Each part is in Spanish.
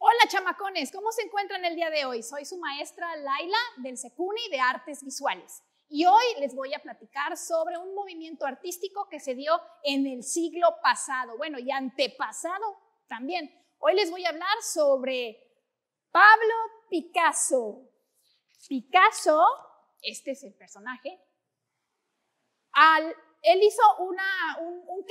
Hola chamacones, ¿cómo se encuentran el día de hoy? Soy su maestra Laila del Secuni de Artes Visuales y hoy les voy a platicar sobre un movimiento artístico que se dio en el siglo pasado, bueno, y antepasado también. Hoy les voy a hablar sobre Pablo Picasso. Picasso, este es el personaje, él hizo un,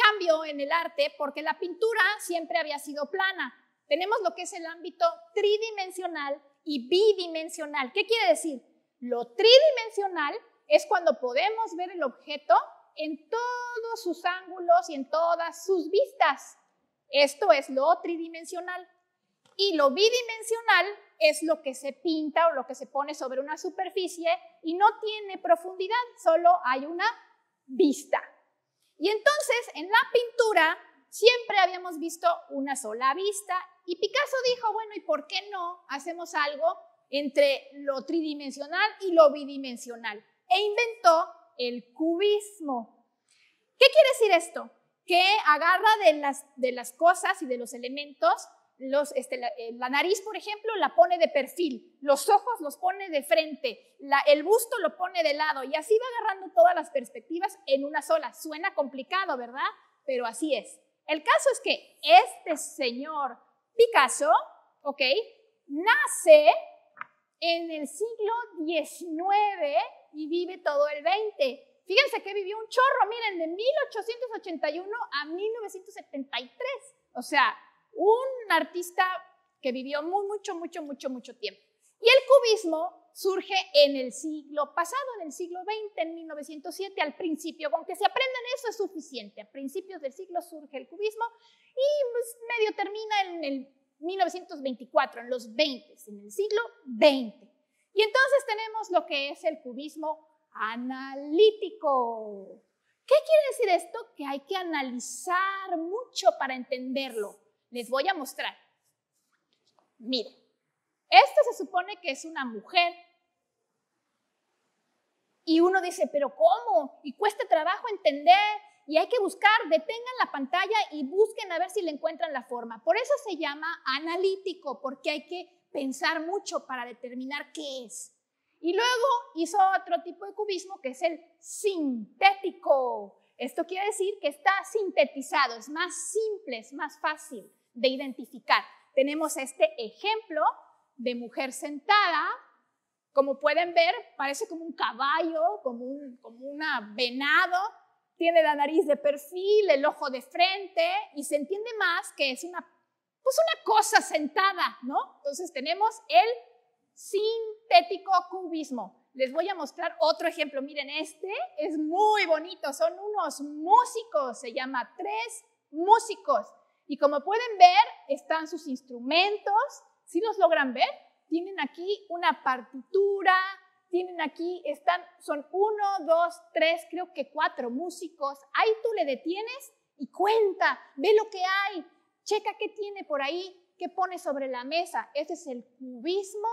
cambio en el arte porque la pintura siempre había sido plana tenemos lo que es el ámbito tridimensional y bidimensional. ¿Qué quiere decir? Lo tridimensional es cuando podemos ver el objeto en todos sus ángulos y en todas sus vistas. Esto es lo tridimensional. Y lo bidimensional es lo que se pinta o lo que se pone sobre una superficie y no tiene profundidad, solo hay una vista. Y entonces en la pintura siempre habíamos visto una sola vista y Picasso dijo, bueno, ¿y por qué no hacemos algo entre lo tridimensional y lo bidimensional? E inventó el cubismo. ¿Qué quiere decir esto? Que agarra de las, de las cosas y de los elementos, este, eh, la, nariz, por ejemplo, la pone de perfil, los ojos los pone de frente, el busto lo pone de lado y así va agarrando todas las perspectivas en una sola. Suena complicado, ¿verdad? Pero así es. El caso es que este señor Picasso, ¿ok? Nace en el siglo XIX y vive todo el XX. Fíjense que vivió un chorro, miren, de 1881 a 1973. O sea, un artista que vivió muy, mucho, mucho, mucho, mucho tiempo. Y el cubismo surge en el siglo pasado, en el siglo XX, en 1907, al principio. Con que se aprendan eso es suficiente. A principios del siglo surge el cubismo y pues, medio termina en el 1924, en los 20, en el siglo XX. Y entonces tenemos lo que es el cubismo analítico. ¿Qué quiere decir esto? Que hay que analizar mucho para entenderlo. Les voy a mostrar. Miren, esto se supone que es una mujer y uno dice, pero ¿cómo? Y cuesta trabajo entender. Y hay que buscar, detengan la pantalla y busquen a ver si le encuentran la forma. Por eso se llama analítico, porque hay que pensar mucho para determinar qué es. Y luego hizo otro tipo de cubismo que es el sintético. Esto quiere decir que está sintetizado, es más simple, es más fácil de identificar. Tenemos este ejemplo de mujer sentada como pueden ver, parece como un caballo, como un como una venado. Tiene la nariz de perfil, el ojo de frente y se entiende más que es una, pues una cosa sentada, ¿no? Entonces tenemos el sintético cubismo. Les voy a mostrar otro ejemplo. Miren, este es muy bonito. Son unos músicos, se llama Tres Músicos. Y como pueden ver, están sus instrumentos. ¿Sí los logran ver? tienen aquí una partitura, tienen aquí, están, son uno, dos, tres, creo que cuatro músicos. Ahí tú le detienes y cuenta, ve lo que hay, checa qué tiene por ahí, qué pone sobre la mesa. ese es el cubismo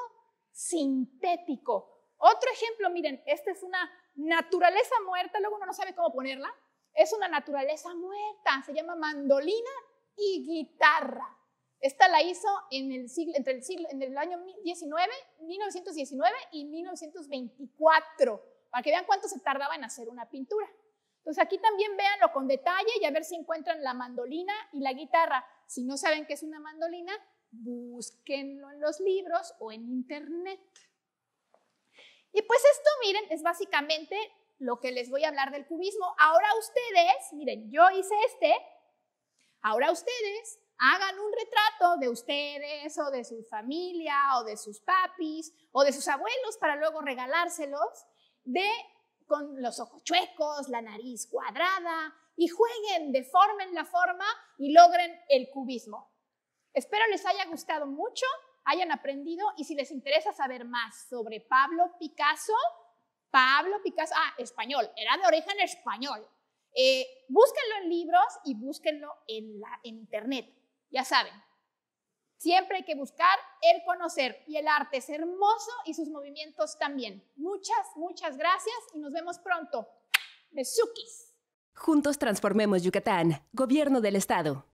sintético. Otro ejemplo, miren, esta es una naturaleza muerta, luego uno no sabe cómo ponerla. Es una naturaleza muerta, se llama mandolina y guitarra. Esta la hizo en el siglo, entre el siglo, en el año 19, 1919 y 1924, para que vean cuánto se tardaba en hacer una pintura. Entonces aquí también véanlo con detalle y a ver si encuentran la mandolina y la guitarra. Si no saben qué es una mandolina, búsquenlo en los libros o en internet. Y pues esto, miren, es básicamente lo que les voy a hablar del cubismo. Ahora ustedes, miren, yo hice este, ahora ustedes hagan un retrato de ustedes o de su familia o de sus papis o de sus abuelos para luego regalárselos de con los ojos chuecos, la nariz cuadrada y jueguen, deformen la forma y logren el cubismo. Espero les haya gustado mucho, hayan aprendido y si les interesa saber más sobre Pablo Picasso, Pablo Picasso, ah, español, era de origen español. Eh, búsquenlo en libros y búsquenlo en, la, en internet. Ya saben, siempre hay que buscar el conocer y el arte es hermoso y sus movimientos también. Muchas, muchas gracias y nos vemos pronto. Besukis. Juntos transformemos Yucatán, Gobierno del Estado.